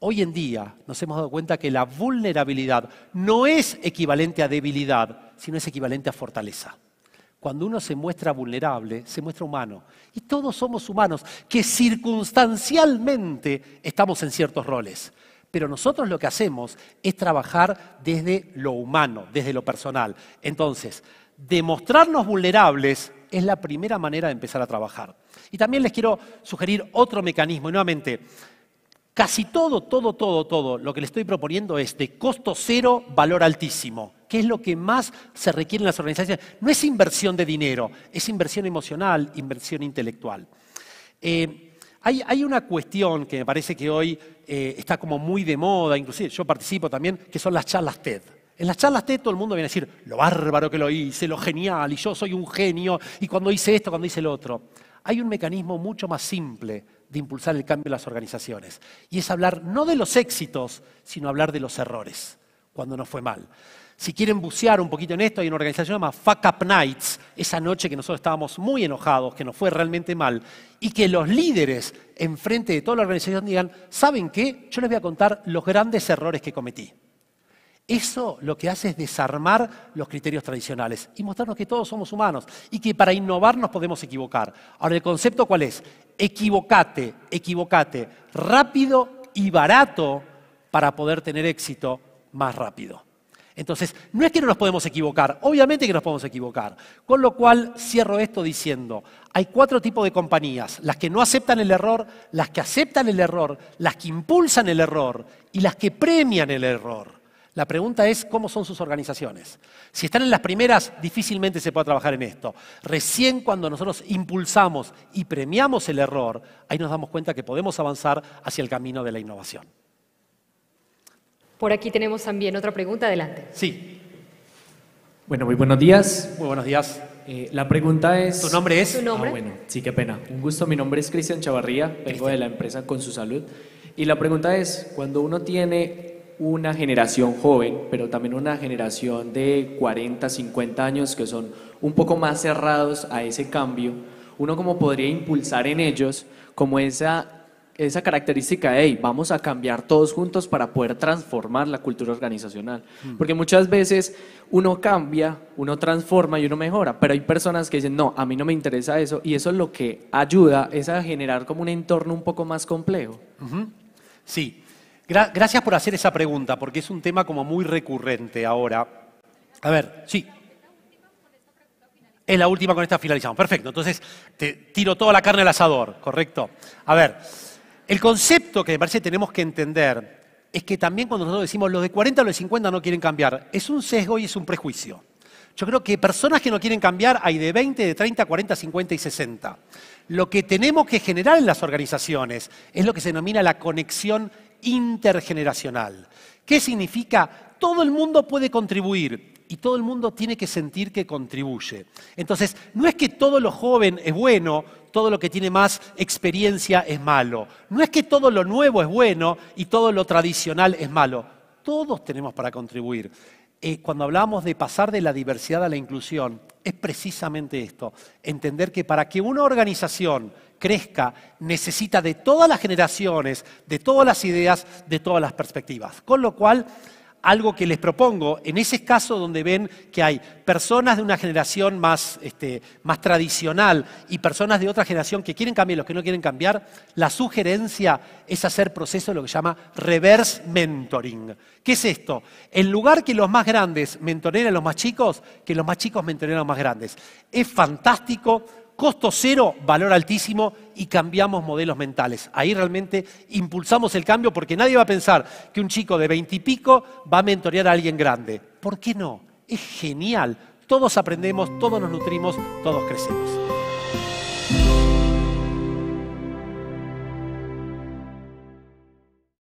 Hoy en día nos hemos dado cuenta que la vulnerabilidad no es equivalente a debilidad, sino es equivalente a fortaleza. Cuando uno se muestra vulnerable, se muestra humano. Y todos somos humanos, que circunstancialmente estamos en ciertos roles. Pero nosotros lo que hacemos es trabajar desde lo humano, desde lo personal. Entonces, demostrarnos vulnerables es la primera manera de empezar a trabajar. Y también les quiero sugerir otro mecanismo. Y nuevamente, Casi todo, todo, todo, todo lo que le estoy proponiendo es de costo cero, valor altísimo, que es lo que más se requiere en las organizaciones. No es inversión de dinero, es inversión emocional, inversión intelectual. Eh, hay, una cuestión que me parece que hoy eh, está como muy de moda, inclusive yo participo también, que son las charlas TED. En las charlas TED todo el mundo viene a decir lo bárbaro que lo hice, lo genial, y yo soy un genio, y cuando hice esto, cuando hice el otro. Hay un mecanismo mucho más simple de impulsar el cambio en las organizaciones. Y es hablar no de los éxitos, sino hablar de los errores, cuando nos fue mal. Si quieren bucear un poquito en esto, hay una organización llamada Fuck Up Nights, esa noche que nosotros estábamos muy enojados, que nos fue realmente mal, y que los líderes enfrente de toda la organización digan, ¿saben qué? Yo les voy a contar los grandes errores que cometí. Eso lo que hace es desarmar los criterios tradicionales y mostrarnos que todos somos humanos y que para innovar nos podemos equivocar. Ahora, ¿el concepto cuál es? Equivocate, equivocate, rápido y barato para poder tener éxito más rápido. Entonces, no es que no nos podemos equivocar, obviamente que nos podemos equivocar. Con lo cual, cierro esto diciendo, hay cuatro tipos de compañías, las que no aceptan el error, las que aceptan el error, las que impulsan el error y las que premian el error. La pregunta es cómo son sus organizaciones. Si están en las primeras, difícilmente se puede trabajar en esto. Recién cuando nosotros impulsamos y premiamos el error, ahí nos damos cuenta que podemos avanzar hacia el camino de la innovación. Por aquí tenemos también otra pregunta, adelante. Sí. Bueno, muy buenos días. Muy buenos días. Eh, la pregunta es... ¿Tu nombre es? Ah, bueno, sí, qué pena. Un gusto, mi nombre es Cristian Chavarría, vengo de la empresa Con Su Salud. Y la pregunta es, cuando uno tiene una generación joven, pero también una generación de 40, 50 años que son un poco más cerrados a ese cambio, uno como podría impulsar en ellos como esa, esa característica de, vamos a cambiar todos juntos para poder transformar la cultura organizacional. Mm. Porque muchas veces uno cambia, uno transforma y uno mejora, pero hay personas que dicen, no, a mí no me interesa eso, y eso es lo que ayuda es a generar como un entorno un poco más complejo. Sí, gracias por hacer esa pregunta, porque es un tema como muy recurrente ahora. A ver, sí. Es la última, con esta finalizamos. Perfecto, entonces te tiro toda la carne al asador, ¿correcto? A ver, el concepto que me parece que tenemos que entender es que también cuando nosotros decimos los de 40 o los de 50 no quieren cambiar, es un sesgo y es un prejuicio. Yo creo que personas que no quieren cambiar hay de 20, de 30, 40, 50 y 60. Lo que tenemos que generar en las organizaciones es lo que se denomina la conexión intergeneracional. ¿Qué significa? Todo el mundo puede contribuir y todo el mundo tiene que sentir que contribuye. Entonces, no es que todo lo joven es bueno, todo lo que tiene más experiencia es malo. No es que todo lo nuevo es bueno y todo lo tradicional es malo. Todos tenemos para contribuir. Eh, cuando hablamos de pasar de la diversidad a la inclusión, es precisamente esto, entender que para que una organización crezca, necesita de todas las generaciones, de todas las ideas, de todas las perspectivas. Con lo cual, algo que les propongo, en ese caso donde ven que hay personas de una generación este, más, tradicional y personas de otra generación que quieren cambiar y los que no quieren cambiar, la sugerencia es hacer proceso de lo que se llama reverse mentoring. ¿Qué es esto? En lugar que los más grandes mentoren a los más chicos, que los más chicos mentoren a los más grandes. Es fantástico costo cero, valor altísimo y cambiamos modelos mentales. Ahí realmente impulsamos el cambio porque nadie va a pensar que un chico de veintipico va a mentorear a alguien grande. ¿Por qué no? Es genial. Todos aprendemos, todos nos nutrimos, todos crecemos.